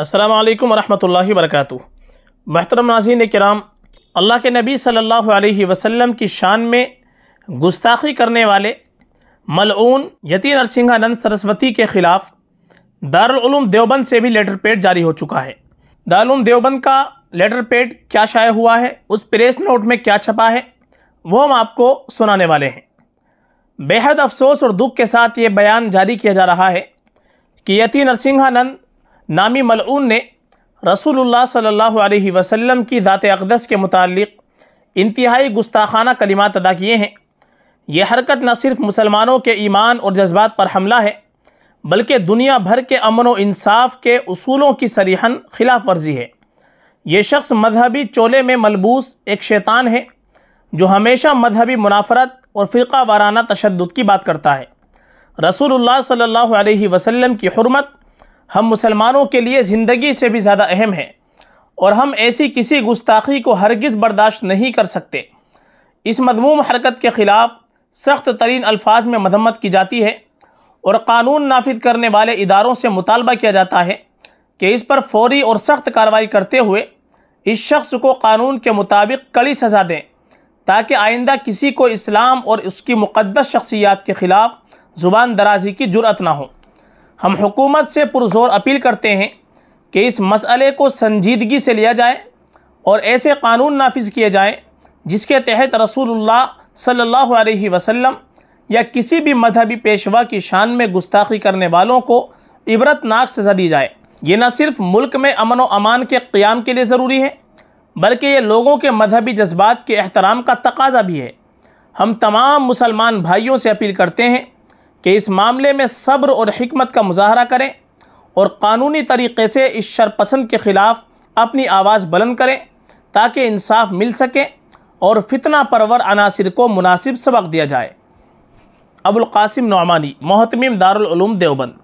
السلام علیکم ورحمۃ اللہ وبرکاتہ محترم ناظرین کرام اللہ کے نبی صلی اللہ علیہ وسلم کی شان میں گستاخی کرنے والے ملعون یتی نرسنگھا نند سرسوتی کے خلاف دارالعلوم دیوبند سے بھی لیٹر پیٹ جاری ہو چکا ہے دارالعلوم دیوبند کا لیٹر پیٹ کیا شائع ہوا ہے اس پریس نوٹ میں کیا چھپا ہے وہ ہم آپ کو سنانے والے ہیں بہت افسوس اور دکھ کے ساتھ یہ بیان جاری کیا جا رہا ہے کہ یتی نرسنگھا نند نامی ملعون نے رسول اللہ صلی اللہ علیہ وسلم کی ذات اقدس کے متعلق انتہائی گستاخانہ کلمات ادا کیے ہیں یہ حرکت نہ صرف مسلمانوں کے ایمان اور جذبات پر حملہ ہے بلکہ دنیا بھر کے امن و انصاف کے اصولوں کی سریحن خلاف ورزی ہے یہ شخص مذہبی چولے میں ملبوس ایک شیطان ہے جو ہمیشہ مذہبی منافرت اور فرقہ وارانہ تشدد کی بات کرتا ہے رسول اللہ صلی اللہ علیہ وسلم کی حرمت ہم مسلمانوں کے لیے زندگی سے بھی زیادہ اہم ہیں اور ہم ایسی کسی گستاخی کو ہرگز برداشت نہیں کر سکتے اس مضموم حرکت کے خلاف سخت ترین الفاظ میں مذمت کی جاتی ہے اور قانون نافذ کرنے والے اداروں سے مطالبہ کیا جاتا ہے کہ اس پر فوری اور سخت کارروائی کرتے ہوئے اس شخص کو قانون کے مطابق کڑی سزا دیں تاکہ آئندہ کسی کو اسلام اور اس کی مقدس شخصیات کے خلاف زبان درازی کی جرأت نہ ہو ہم حکومت سے پرزور اپیل کرتے ہیں کہ اس مسئلے کو سنجیدگی سے لیا جائے اور ایسے قانون نافذ کیے جائیں جس کے تحت رسول اللہ صلی اللہ علیہ وسلم یا کسی بھی مذہبی پیشوا کی شان میں گستاخی کرنے والوں کو عبرت ناک سزا دی جائے یہ نہ صرف ملک میں امن و امان کے قیام کے لیے ضروری ہے بلکہ یہ لوگوں کے مذہبی جذبات کے احترام کا تقاضہ بھی ہے ہم تمام مسلمان بھائیوں سے اپیل کرتے ہیں کہ اس معاملے میں صبر اور حکمت کا مظاہرہ کریں اور قانونی طریقے سے اس شرپسند کے خلاف اپنی آواز بلند کریں تاکہ انصاف مل سکے اور فتنہ پرور عناصر کو مناسب سبق دیا جائے ابو القاسم نعمانی محتمم دارالعلوم دیوبند